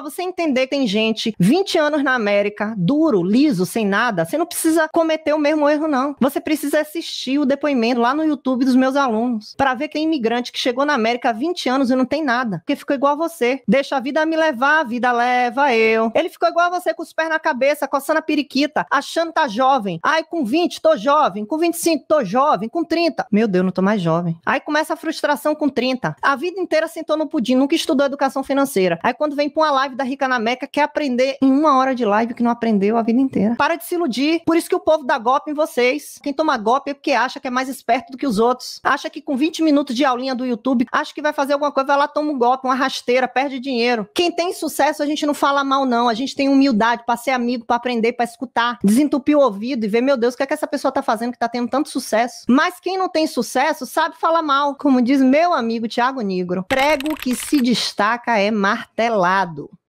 para você entender que tem gente 20 anos na América, duro, liso, sem nada. Você não precisa cometer o mesmo erro, não. Você precisa assistir o depoimento lá no YouTube dos meus alunos para ver que tem é imigrante que chegou na América há 20 anos e não tem nada, porque ficou igual a você. Deixa a vida me levar, a vida leva eu. Ele ficou igual a você, com os pés na cabeça, coçando a periquita, achando que tá jovem. Ai, com 20, tô jovem. Com 25, tô jovem. Com 30, meu Deus, não tô mais jovem. Aí começa a frustração com 30. A vida inteira sentou no pudim, nunca estudou educação financeira. Aí quando vem pra uma live, live da Rica na Meca, quer aprender em uma hora de live que não aprendeu a vida inteira. Para de se iludir. Por isso que o povo dá golpe em vocês. Quem toma golpe é porque acha que é mais esperto do que os outros. Acha que com 20 minutos de aulinha do YouTube, acha que vai fazer alguma coisa, vai lá, toma um golpe, uma rasteira, perde dinheiro. Quem tem sucesso, a gente não fala mal, não. A gente tem humildade para ser amigo, para aprender, para escutar, desentupir o ouvido e ver, meu Deus, o que é que essa pessoa tá fazendo que tá tendo tanto sucesso. Mas quem não tem sucesso sabe falar mal, como diz meu amigo Tiago Negro Prego que se destaca é martelado.